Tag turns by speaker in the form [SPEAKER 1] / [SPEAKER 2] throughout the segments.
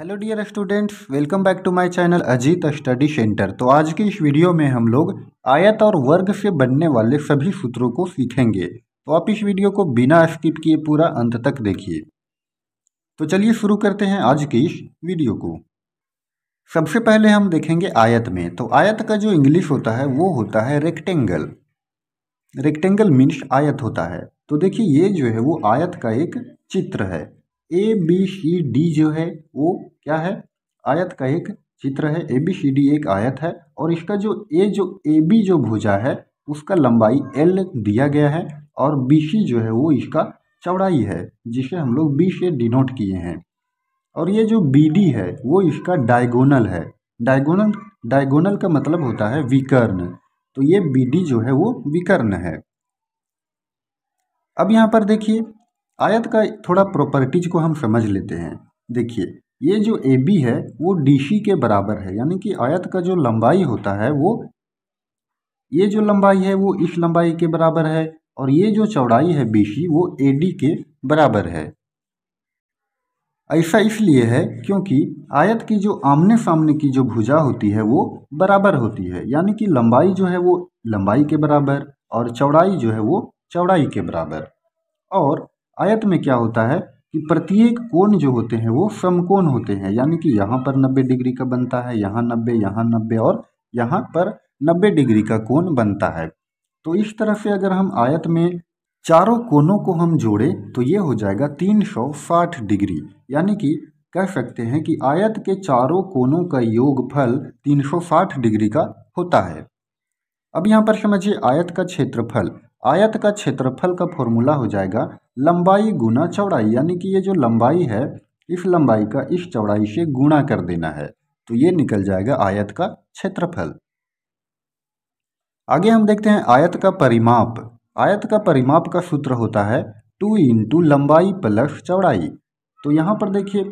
[SPEAKER 1] hello dear students welcome back to my channel Ajit study centre तो आज की इस वीडियो में हम लोग आयत और वर्ग से बनने वाले सभी सूत्रों को सीखेंगे तो आप इस वीडियो को बिना स्किप किए पूरा अंत तक देखिए तो चलिए शुरू करते हैं आज की इस वीडियो को सबसे पहले हम देखेंगे आयत में तो आयत का जो इंग्लिश होता है वो होता है रेक्टेंगल रेक्टेंगल मीन्स आयत होता है तो देखिए ये जो है वो आयत का एक चित्र है ए बी सी डी जो है वो क्या है आयत का एक चित्र है ए बी सी डी एक आयत है और इसका जो ए जो ए बी जो भुजा है उसका लंबाई एल दिया गया है और बी सी जो है वो इसका चौड़ाई है जिसे हम लोग बी से डिनोट किए हैं और ये जो बी डी है वो इसका डायगोनल है डायगोनल डायगोनल का मतलब होता है विकर्ण तो ये बी डी जो है वो विकर्ण है अब यहाँ पर देखिए आयत का थोड़ा प्रॉपर्टीज़ को हम समझ लेते हैं देखिए ये जो ए बी है वो डी सी के बराबर है यानी कि आयत का जो लंबाई होता है वो ये जो लंबाई है वो इस लंबाई के बराबर है और ये जो चौड़ाई है बी सी वो ए डी के बराबर है ऐसा इसलिए है क्योंकि आयत की जो आमने सामने की जो भुजा होती है वो बराबर होती है यानी कि लंबाई जो है वो लंबाई के बराबर और चौड़ाई जो है वो चौड़ाई के बराबर और आयत में क्या होता है कि प्रत्येक कोण जो होते हैं वो समकोण होते हैं यानी कि यहाँ पर 90 डिग्री का बनता है यहाँ 90 यहाँ 90 और यहाँ पर 90 डिग्री का कोण बनता है तो इस तरह से अगर हम आयत में चारों कोनों को हम जोड़े तो ये हो जाएगा 360 डिग्री यानी कि कह सकते हैं कि आयत के चारों कोनों का सौ साठ डिग्री का होता है अब यहाँ पर समझिए आयत का क्षेत्रफल आयत का क्षेत्रफल का फॉर्मूला हो जाएगा लंबाई गुना चौड़ाई यानी कि ये जो लंबाई है इस लंबाई का इस चौड़ाई से गुणा कर देना है तो ये निकल जाएगा आयत का क्षेत्रफल आगे हम देखते हैं आयत का परिमाप आयत का परिमाप का सूत्र होता है टू इंटू लंबाई प्लस चौड़ाई तो यहाँ पर देखिए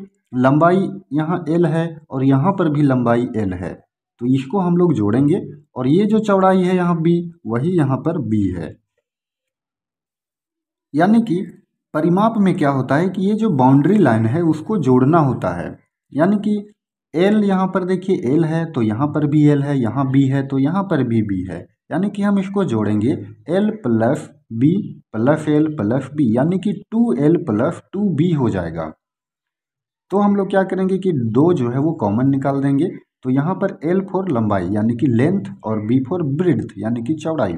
[SPEAKER 1] लंबाई यहाँ एल है और यहाँ पर भी लंबाई एल है तो इसको हम लोग जोड़ेंगे और ये जो चौड़ाई है यहाँ बी वही यहाँ पर बी है यानी कि परिमाप में क्या होता है कि ये जो बाउंड्री लाइन है उसको जोड़ना होता है यानी कि एल यहाँ पर देखिए एल है तो यहाँ पर भी एल है यहाँ बी है तो यहाँ पर भी बी है यानी कि हम इसको जोड़ेंगे L plus B plus L plus B यानी कि two L plus two B हो जाएगा तो हम लोग क्या करेंगे कि दो जो है वो कॉमन निकाल देंगे तो यहाँ पर एल फोर लंबाई यानी कि लेंथ और बी फोर ब्रिड्थ यानी कि चौड़ाई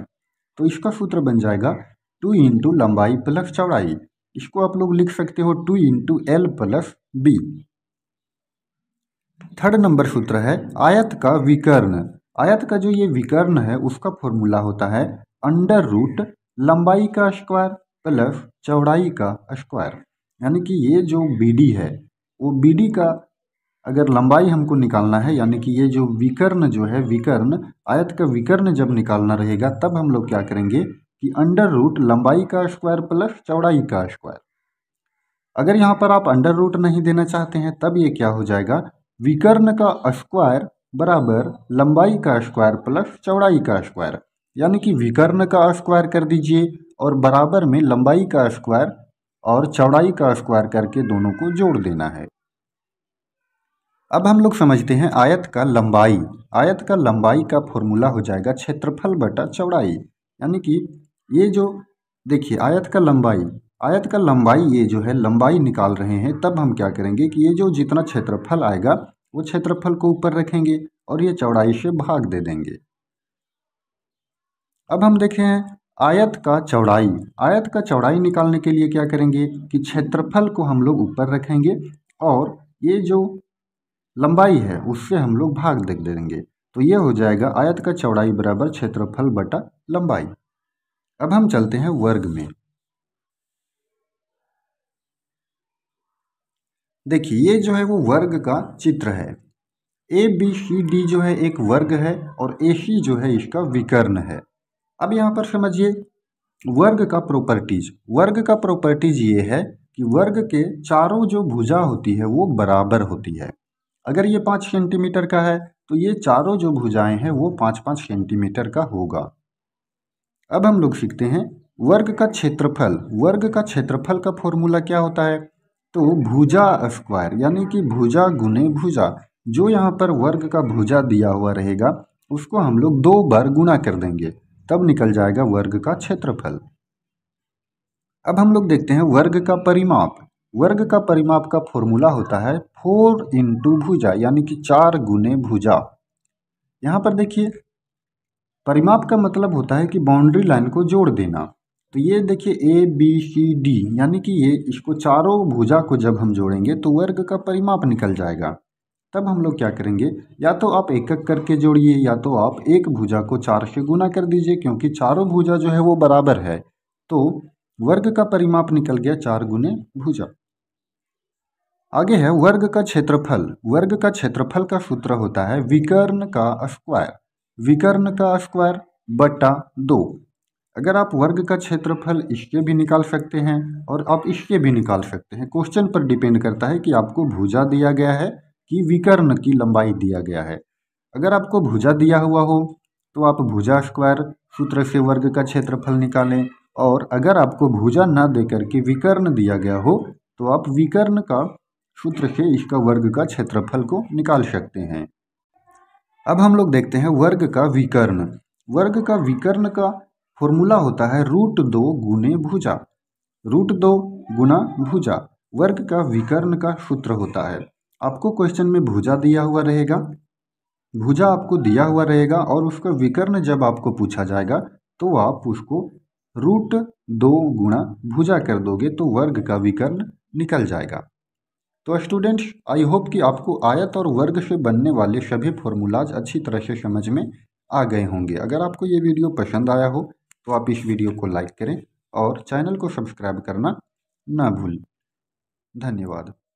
[SPEAKER 1] तो इसका सूत्र बन जाएगा टू इंटू लंबाई प्लस चौड़ाई इसको आप लोग लिख सकते हो two into L plus B third number सूत्र है आयत का विकर्ण आयत का जो ये विकर्ण है उसका फॉर्मूला होता है अंडर रूट लंबाई का स्क्वायर प्लस चौड़ाई का स्क्वायर यानी कि ये जो बी है वो बी का अगर लंबाई हमको निकालना है यानी कि ये जो विकर्ण जो है विकर्ण आयत का विकर्ण जब निकालना रहेगा तब हम लोग क्या करेंगे कि अंडर रूट लंबाई का स्क्वायर प्लस चौड़ाई का स्क्वायर अगर यहाँ पर आप अंडर रूट नहीं देना चाहते हैं तब ये क्या हो जाएगा विकर्ण का स्क्वायर बराबर लंबाई का स्क्वायर प्लस चौड़ाई का स्क्वायर यानी कि विकर्ण का स्क्वायर कर दीजिए और बराबर में लंबाई का स्क्वायर और चौड़ाई का स्क्वायर करके दोनों को जोड़ देना है अब हम लोग समझते हैं आयत का लंबाई आयत का लंबाई का फॉर्मूला हो जाएगा क्षेत्रफल बटा चौड़ाई यानी कि ये जो देखिए आयत का लंबाई आयत का लंबाई ये जो है लंबाई निकाल रहे हैं तब हम क्या करेंगे कि ये जो जितना क्षेत्रफल आएगा वो क्षेत्रफल को ऊपर रखेंगे और ये चौड़ाई से भाग दे देंगे अब हम देखें आयत का चौड़ाई आयत का चौड़ाई निकालने के लिए क्या करेंगे कि क्षेत्रफल को हम लोग ऊपर रखेंगे और ये जो लंबाई है उससे हम लोग भाग दे देंगे तो ये हो जाएगा आयत का चौड़ाई बराबर क्षेत्रफल बटा लंबाई अब हम चलते हैं वर्ग में देखिए ये जो है वो वर्ग का चित्र है ए बी सी डी जो है एक वर्ग है और ए सी जो है इसका विकर्ण है अब यहाँ पर समझिए वर्ग का प्रॉपर्टीज वर्ग का प्रॉपर्टीज ये है कि वर्ग के चारों जो भुजा होती है वो बराबर होती है अगर ये पाँच सेंटीमीटर का है तो ये चारों जो भुजाएं हैं वो पाँच पाँच सेंटीमीटर का होगा अब हम लोग सीखते हैं वर्ग का क्षेत्रफल वर्ग का क्षेत्रफल का फॉर्मूला क्या होता है तो भुजा स्क्वायर यानी कि भुजा गुने भुजा जो यहाँ पर वर्ग का भुजा दिया हुआ रहेगा उसको हम लोग दो बार गुणा कर देंगे तब निकल जाएगा वर्ग का क्षेत्रफल अब हम लोग देखते हैं वर्ग का परिमाप वर्ग का परिमाप का फॉर्मूला होता है फोर इंटू भुजा यानी कि चार गुने भुजा यहाँ पर देखिए परिमाप का मतलब होता है कि बाउंड्री लाइन को जोड़ देना तो ये देखिए ए बी सी डी यानी कि ये इसको चारों भुजा को जब हम जोड़ेंगे तो वर्ग का परिमाप निकल जाएगा तब हम लोग क्या करेंगे या तो आप एक एक करके जोड़िए या तो आप एक भुजा को चार से गुना कर दीजिए क्योंकि चारों भुजा जो है वो बराबर है तो वर्ग का परिमाप निकल गया चार गुने भुजा आगे है वर्ग का क्षेत्रफल वर्ग का क्षेत्रफल का सूत्र होता है विकर्ण का स्क्वायर विकर्ण का स्क्वायर बटा दो अगर आप वर्ग का क्षेत्रफल इसके भी निकाल सकते हैं और आप इसके भी निकाल सकते हैं क्वेश्चन पर डिपेंड करता है कि आपको भुजा दिया गया है कि विकर्ण की लंबाई दिया गया है अगर आपको भुजा दिया हुआ हो तो आप भुजा स्क्वायर सूत्र से वर्ग का क्षेत्रफल निकालें और अगर आपको भुजा ना देकर के विकर्ण दिया गया हो तो आप विकर्ण का सूत्र से इसका वर्ग का क्षेत्रफल को निकाल सकते हैं अब हम लोग देखते हैं वर्ग का विकर्ण वर्ग का विकर्ण का फॉर्मूला होता है रूट दो गुने भुजा रूट दो गुना भुजा वर्ग का विकर्ण का सूत्र होता है आपको क्वेश्चन में भुजा दिया हुआ रहेगा भुजा आपको दिया हुआ रहेगा और उसका विकर्ण जब आपको पूछा जाएगा तो आप उसको रूट दो गुणा भुजा कर दोगे तो वर्ग का विकर्ण निकल जाएगा तो स्टूडेंट्स आई होप कि आपको आयत और वर्ग से बनने वाले सभी फॉर्मूलाज अच्छी तरह से समझ में आ गए होंगे अगर आपको ये वीडियो पसंद आया हो तो आप इस वीडियो को लाइक करें और चैनल को सब्सक्राइब करना ना भूलें धन्यवाद